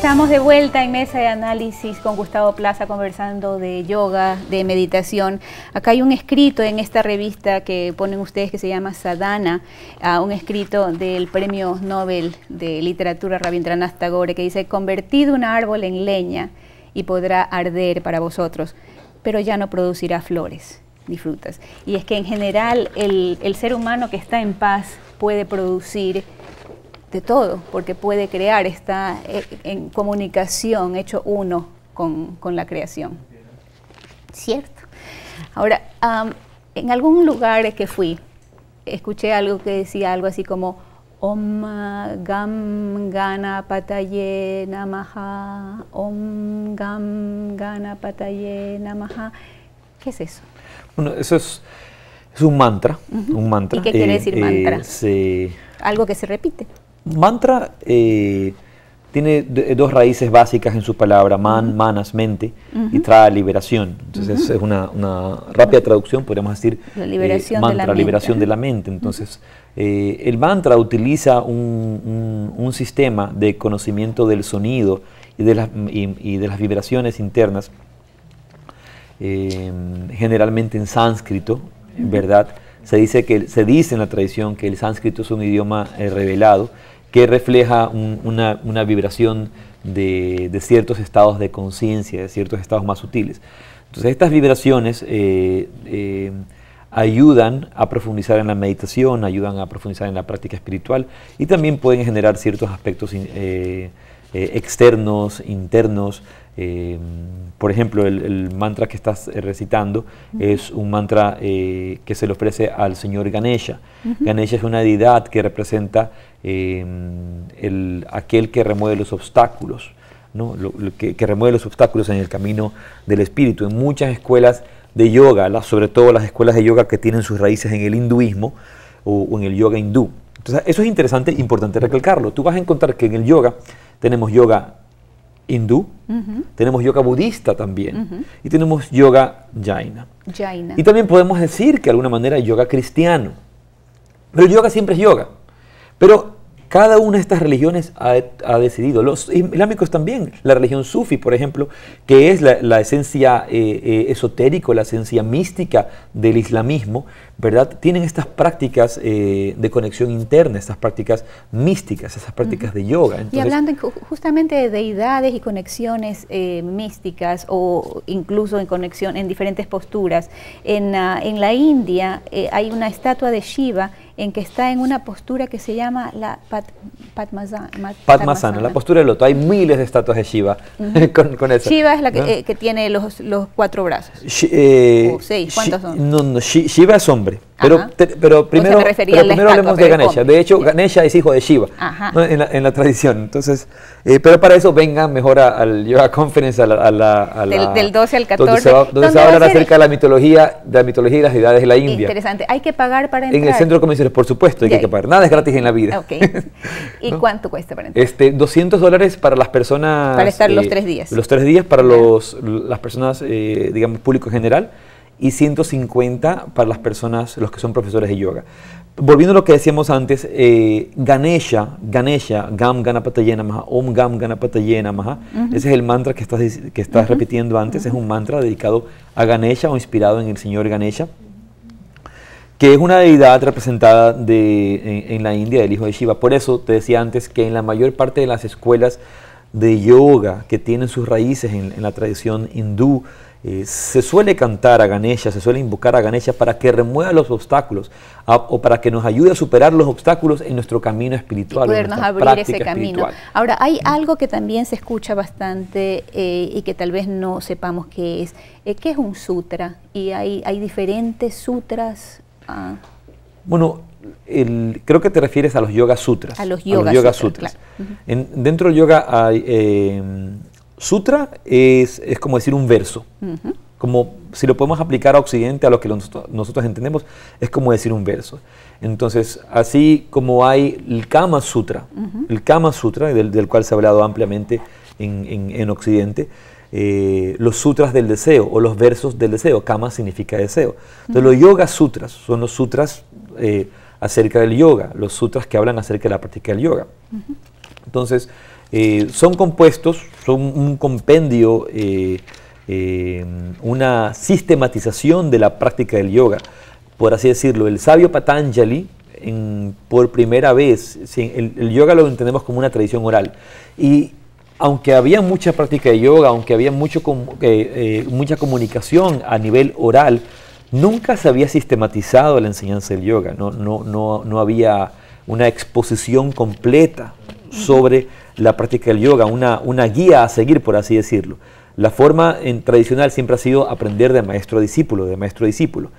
estamos de vuelta en mesa de análisis con Gustavo Plaza conversando de yoga, de meditación. Acá hay un escrito en esta revista que ponen ustedes que se llama Sadhana, ah, un escrito del Premio Nobel de Literatura Rabindranath Tagore que dice, convertid un árbol en leña y podrá arder para vosotros, pero ya no producirá flores ni frutas. Y es que en general el, el ser humano que está en paz puede producir todo, porque puede crear esta eh, en comunicación, hecho uno con, la creación. Cierto. Ahora, en algún lugar que fui, escuché algo que decía algo así como Om Gam Gana Pataye Namaha, Om Gam Gana Pataye Namaha. ¿Qué es eso? Bueno, eso es, es un mantra, un mantra. ¿Y qué quiere eh, decir mantra? Eh, algo que se repite. Mantra eh, tiene eh, dos raíces básicas en su palabra, man, manas, mente, y trae liberación. Entonces es una, rápida traducción, podríamos decir, liberación eh, mantra, la liberación de la mente. Entonces el mantra utiliza un, sistema de conocimiento del sonido y de las, vibraciones internas, em, generalmente en sánscrito, ¿verdad? Se dice, que, se dice en la tradición que el sánscrito es un idioma revelado que refleja una, vibración de, ciertos estados de conciencia, de ciertos estados más sutiles. Entonces estas vibraciones eh, eh, ayudan a profundizar en la meditación, ayudan a profundizar en la práctica espiritual y también pueden generar ciertos aspectos eh, externos, internos. por ejemplo, el, mantra que estás recitando es un mantra que se le ofrece al señor Ganesha. Ganesha es una deidad que representa Em, el, aquel que remueve los obstáculos, ¿no? que, remueve los obstáculos en el camino del espíritu. En muchas escuelas de yoga, sobre todo las escuelas de yoga que tienen sus raíces en el hinduismo o, en el yoga hindú. Entonces, eso es interesante, e importante recalcarlo. Tú vas a encontrar que en el yoga tenemos yoga hindú, tenemos yoga budista también, y tenemos yoga jaina. Y también podemos decir que de alguna manera yoga cristiano. Pero yoga siempre es yoga. Pero cada una de estas religiones ha, ha, decidido, los islámicos también, la religión sufi, por ejemplo, que es la, esencia eh, eh esotérica, la esencia mística del islamismo, ¿verdad? Tienen estas prácticas eh, de conexión interna, estas prácticas místicas, esas prácticas de yoga. y hablando justamente de deidades y conexiones eh, místicas o incluso en conexión en diferentes posturas, en, en la India hay una estatua de Shiva en que está en una postura que se llama la Padmasana. la postura del loto. Hay miles de estatuas de Shiva <laughs> con, eso. Shiva es la que, eh, tiene los, cuatro brazos. Eh, ¿cuántos son? Shiva es hombre. Pero, pero primero, primero hablemos de Ganesha. De hecho, Ganesha es hijo de Shiva en, la, tradición. Entonces, eh, pero para eso vengan mejor a, al Yoga Conference, la, del, 12 al 14. Donde se va, a hablar acerca de la mitología, de la mitología y las deidades de la India. Interesante. ¿Hay que pagar para entrar? En el centro de convenciones, por supuesto, hay que, pagar. Nada es gratis en la vida. <laughs> ¿Y cuánto cuesta para entrar? Este, 200 dólares para las personas... Para estar los eh, tres días. Los tres días para los, las personas, eh, digamos, público en general y 150 para las personas, los que son profesores de yoga. Volviendo a lo que decíamos antes, eh, Ganesha, Ganesha, Gam Ganapatayena Maha, Om Gam Ganapatayena Maha, ese es el mantra que estás, que estás repitiendo antes, es un mantra dedicado a Ganesha o inspirado en el señor Ganesha, que es una deidad representada en, la India, del hijo de Shiva. Por eso te decía antes que en la mayor parte de las escuelas de yoga que tienen sus raíces en la tradición hindú, eh, se suele cantar a Ganesha, se suele invocar a Ganesha para que remueva los obstáculos o para que nos ayude a superar los obstáculos en nuestro camino espiritual. podernos abrir ese camino. Ahora, hay algo que también se escucha bastante eh, y que tal vez no sepamos qué es. Eh, ¿Qué es un sutra? Y hay, diferentes sutras. Ah. Bueno, creo que te refieres a los Yoga Sutras. A los Yoga, Sutras. dentro del Yoga hay sutra es, como decir un verso. Como si lo podemos aplicar a Occidente, a lo que nosotros, entendemos, es como decir un verso. Entonces, así como hay el Kama Sutra, el Kama Sutra, del, cual se ha hablado ampliamente en, Occidente, eh, los sutras del deseo o los versos del deseo. Kama significa deseo. Entonces, los yoga sutras son los sutras eh, acerca del yoga, los sutras que hablan acerca de la práctica del yoga. Entonces, eh, son compuestos, son un compendio, eh, eh, una sistematización de la práctica del yoga, por así decirlo. El sabio Patanjali, por primera vez, el, yoga lo entendemos como una tradición oral. Y aunque había mucha práctica de yoga, aunque había mucho mucha comunicación a nivel oral, nunca se había sistematizado la enseñanza del yoga, no, no, no, no había una exposición completa sobre la práctica del yoga, una, una guía a seguir, por así decirlo. La forma en, tradicional siempre ha sido aprender de maestro a discípulo, de maestro a discípulo.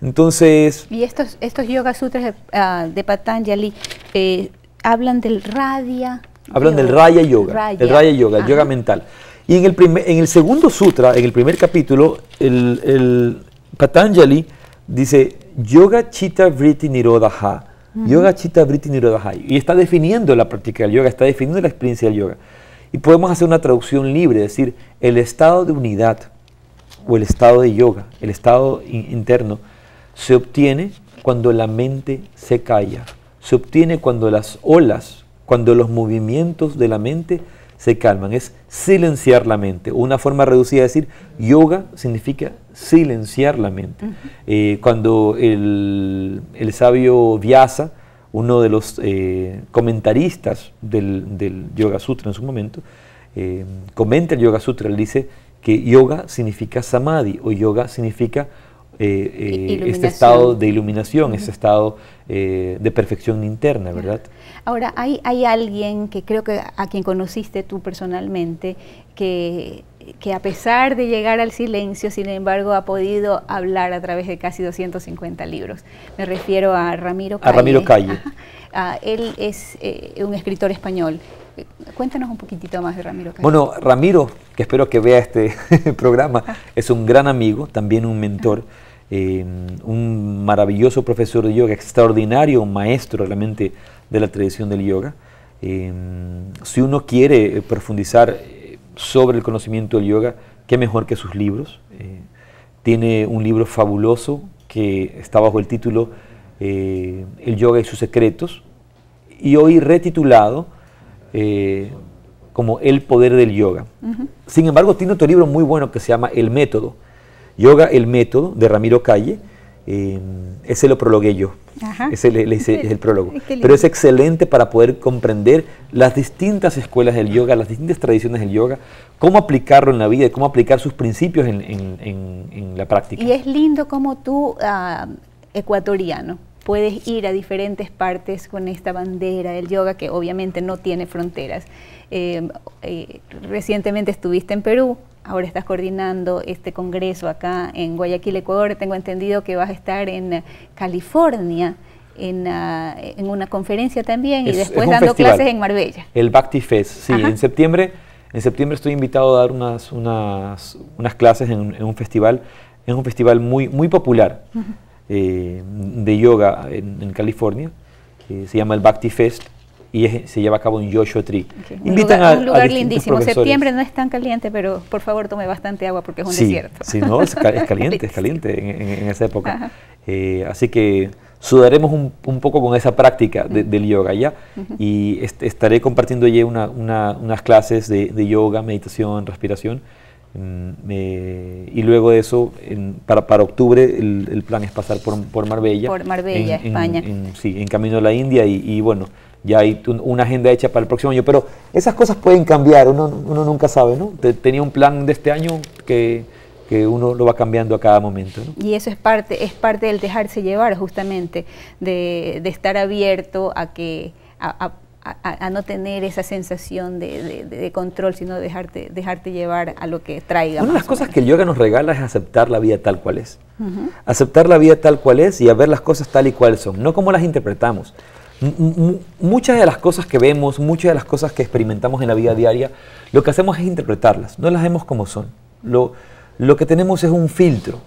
Entonces... Y estos, estos Yoga Sutras de, ah, Patanjali eh, hablan del raya. Hablan del Raya Yoga, el Raya Yoga, el yoga mental. Y en el, primer, en el segundo sutra, en el primer capítulo, el, el Patanjali dice, Yoga Chitta Vritti Nirodha Yoga Chitta Vritti Y está definiendo la práctica del yoga, está definiendo la experiencia del yoga. Y podemos hacer una traducción libre, es decir, el estado de unidad o el estado de yoga, el estado interno, se obtiene cuando la mente se calla, se obtiene cuando las olas, cuando los movimientos de la mente se calman, es silenciar la mente. Una forma reducida de decir yoga significa silenciar la mente. Eh, cuando el, sabio Vyasa, uno de los eh, comentaristas del, Yoga Sutra en su momento, eh, comenta el Yoga Sutra, él dice que yoga significa samadhi o yoga significa este estado de iluminación, este estado de perfección interna, ¿verdad? Ahora, hay, hay alguien que creo que a quien conociste tú personalmente, que que a pesar de llegar al silencio, sin embargo, ha podido hablar a través de casi 250 libros. Me refiero a Ramiro Calle. A Ramiro Calle. Ah, él es eh, un escritor español. Eh, cuéntanos un poquitito más de Ramiro Calle. Bueno, Ramiro, que espero que vea este <laughs> programa, es un gran amigo, también un mentor. Eh, un maravilloso profesor de yoga, extraordinario maestro realmente de la tradición del yoga. si uno quiere profundizar sobre el conocimiento del yoga, qué mejor que sus libros. Eh, tiene un libro fabuloso que está bajo el título eh, El yoga y sus secretos, y hoy retitulado eh, como El poder del yoga. Sin embargo, tiene otro libro muy bueno que se llama El método. Yoga, el método, de Ramiro Calle, Em, ese lo prologué yo. Ese es el prólogo. Pero es excelente para poder comprender las distintas escuelas del yoga, las distintas tradiciones del yoga, cómo aplicarlo en la vida y cómo aplicar sus principios en, la práctica. Y es lindo como tú, ah, ecuatoriano, puedes ir a diferentes partes con esta bandera del yoga que obviamente no tiene fronteras. Eh, eh, recientemente estuviste en Perú, ahora estás coordinando este congreso acá en Guayaquil, Ecuador. Tengo entendido que vas a estar en eh, California. Ah, en, una conferencia también y después dando clases en Marbella. El Bhakti Fest, sí, en septiembre en septiembre estoy invitado a dar unas, unas, clases en, un festival, es un festival muy, muy popular. Eh, de yoga en, California, que se llama el Bhakti Fest y se lleva a cabo en Joshua Tree. Invitan lugar, a, un lugar lindísimo. Septiembre no es tan caliente, pero por favor tome bastante agua porque es un desierto. Sí, no, es, caliente, es <laughs> caliente en, esa época. Eh, así que sudaremos un, poco con esa práctica del yoga ya y estaré compartiendo allí unas clases de, de yoga, meditación, respiración Mm, eh, y luego de eso, para, para, octubre, el, plan es pasar por, por Marbella. Por Marbella, España. sí, en camino a la India y, bueno, ya hay una agenda hecha para el próximo año. Pero esas cosas pueden cambiar, uno, uno nunca sabe, ¿no? tenía un plan de este año que, que uno lo va cambiando a cada momento. ¿no? Y eso es parte, es parte del dejarse llevar, justamente, de, de estar abierto a que... A, a, no tener esa sensación de, control, sino dejarte, dejarte llevar a lo que traiga. Una de las cosas que el yoga nos regala es aceptar la vida tal cual es. Aceptar la vida tal cual es y a ver las cosas tal y cual son, no como las interpretamos. muchas de las cosas que vemos, muchas de las cosas que experimentamos en la vida diaria, lo que hacemos es interpretarlas, no las vemos como son. lo que tenemos es un filtro,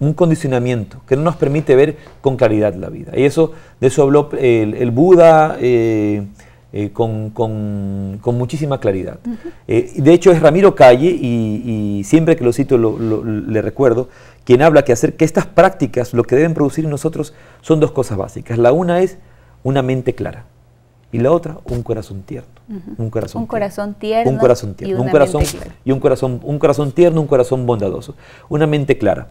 un condicionamiento que no nos permite ver con claridad la vida. Y eso, de eso habló eh, el, Buda eh, eh, con, con, muchísima claridad. de hecho, es Ramiro Calle, y, siempre que lo cito lo, le recuerdo, quien habla que hacer que estas prácticas lo que deben producir en nosotros son dos cosas básicas. La una es una mente clara. Y la otra, un corazón tierno. Un corazón, tierno. Un corazón tierno. Y, un corazón, y un corazón, un corazón tierno, un corazón bondadoso. Una mente clara.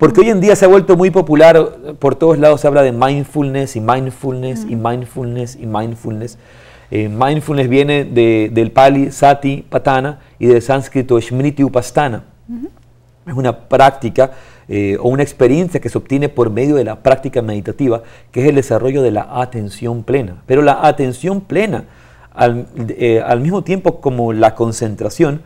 Porque hoy en día se ha vuelto muy popular, por todos lados se habla de mindfulness y mindfulness y mindfulness y mindfulness. Eh, mindfulness viene del pali sati patana y del sánscrito smriti upastana. Es una práctica eh, o una experiencia que se obtiene por medio de la práctica meditativa, que es el desarrollo de la atención plena. Pero la atención plena, al, eh, al mismo tiempo como la concentración,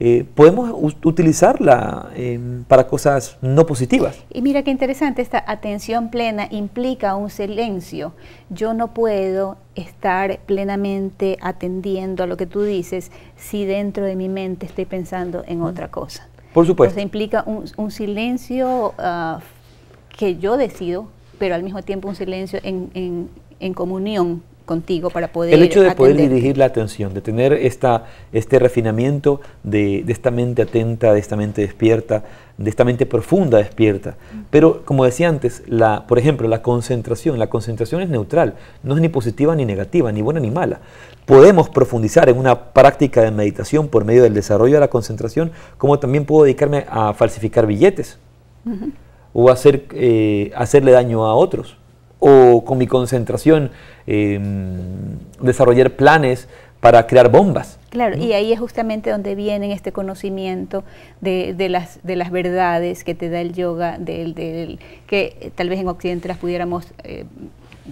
eh, podemos utilizarla em, para cosas no positivas. Y mira qué interesante, esta atención plena implica un silencio. Yo no puedo estar plenamente atendiendo a lo que tú dices si dentro de mi mente estoy pensando en otra cosa. Por supuesto. Entonces implica un, silencio ah, que yo decido, pero al mismo tiempo un silencio en, en, en comunión contigo para poder... El hecho de poder dirigir la atención, de tener esta, este refinamiento de, de, esta mente atenta, de esta mente despierta, de esta mente profunda despierta. Pero como decía antes, la, por ejemplo, la concentración, la concentración es neutral, no es ni positiva ni negativa, ni buena ni mala. Podemos profundizar en una práctica de meditación por medio del desarrollo de la concentración, como también puedo dedicarme a falsificar billetes. o hacer, eh, hacerle daño a otros, o con mi concentración Em, desarrollar planes para crear bombas. Claro, y ahí es justamente donde viene este conocimiento de, las, verdades que te da el yoga, del, que tal vez en Occidente las pudiéramos eh,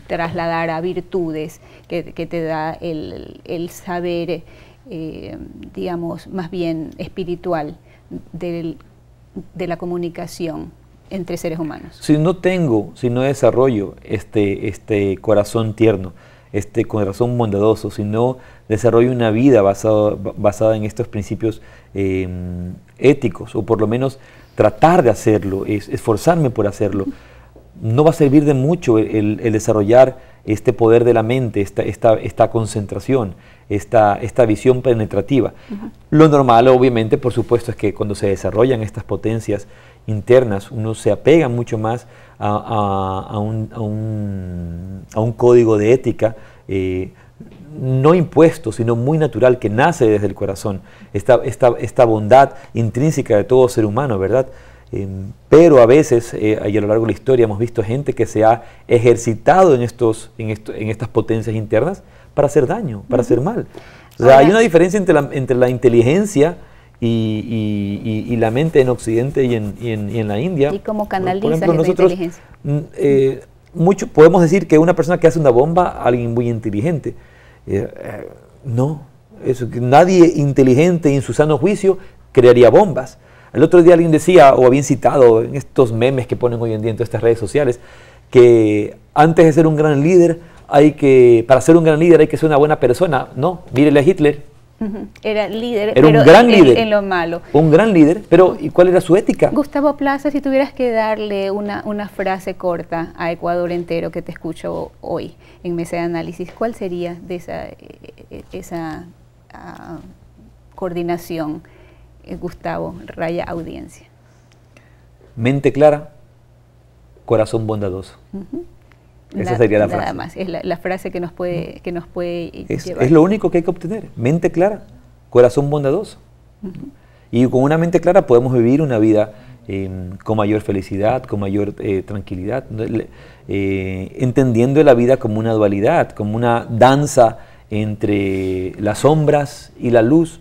trasladar a virtudes que, te da el, saber, eh, digamos, más bien espiritual de la comunicación entre seres humanos. Si no tengo, si no desarrollo este, este corazón tierno, este corazón bondadoso, si no desarrollo una vida basada basada en estos principios em, éticos, o por lo menos tratar de hacerlo, es, esforzarme por hacerlo, no va a servir de mucho el, el desarrollar este poder de la mente, esta, esta, esta concentración, esta, visión penetrativa. Lo normal, obviamente, por supuesto, es que cuando se desarrollan estas potencias internas, uno se apega mucho más a, un, código de ética. Eh, no impuesto, sino muy natural, que nace desde el corazón, esta, bondad intrínseca de todo ser humano, ¿verdad? Eh, pero a veces, y eh, a lo largo de la historia, hemos visto gente que se ha ejercitado en, estos, en estas potencias internas para hacer daño, para hacer mal. hay una diferencia entre la, inteligencia y, la mente en Occidente y en, la India. ¿Y cómo esa inteligencia? Mm, eh, podemos decir que una persona que hace una bomba, alguien muy inteligente. Eh, eh, no, nadie inteligente en su sano juicio crearía bombas. El otro día alguien decía, o había citado en estos memes que ponen hoy en día en todas estas redes sociales, que antes de ser un gran líder, hay que, para ser un gran líder hay que ser una buena persona. No, mírele a Hitler. Era líder, un gran líder. lo malo. Un gran líder, pero ¿y cuál era su ética? Gustavo Plaza, si tuvieras que darle una, frase corta a Ecuador entero que te escucho hoy en mesa de análisis, ¿cuál sería de esa, eh, eh, esa ah, coordinación, eh, Gustavo, raya audiencia? Mente clara, corazón bondadoso. Esa sería la frase. es la, frase que nos puede, que nos puede es, Es lo único que hay que obtener, mente clara, corazón bondadoso. Y con una mente clara podemos vivir una vida eh, con mayor felicidad, con mayor eh, tranquilidad, eh, entendiendo la vida como una dualidad, como una danza entre las sombras y la luz,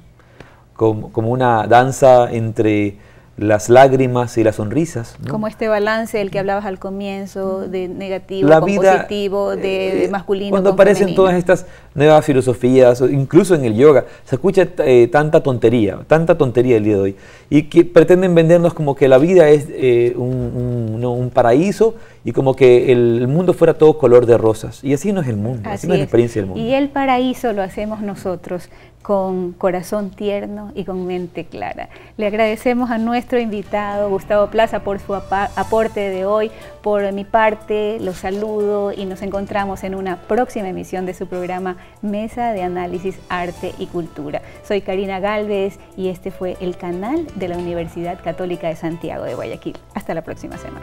como una danza entre las lágrimas y las sonrisas. Como este balance del que hablabas al comienzo, de negativo positivo, de, eh, masculino. Cuando aparecen todas estas nuevas filosofías, incluso en el yoga, se escucha eh, tanta tontería, tanta tontería el día de hoy, y que pretenden vendernos como que la vida es eh, un, paraíso y como que el mundo fuera todo color de rosas. Y así no es el mundo, así no es la experiencia del mundo. Y el paraíso lo hacemos nosotros, con corazón tierno y con mente clara. Le agradecemos a nuestro invitado Gustavo Plaza por su aporte de hoy. Por mi parte, los saludo y nos encontramos en una próxima emisión de su programa Mesa de Análisis Arte y Cultura. Soy Karina Galvez y este fue el canal de la Universidad Católica de Santiago de Guayaquil. Hasta la próxima semana.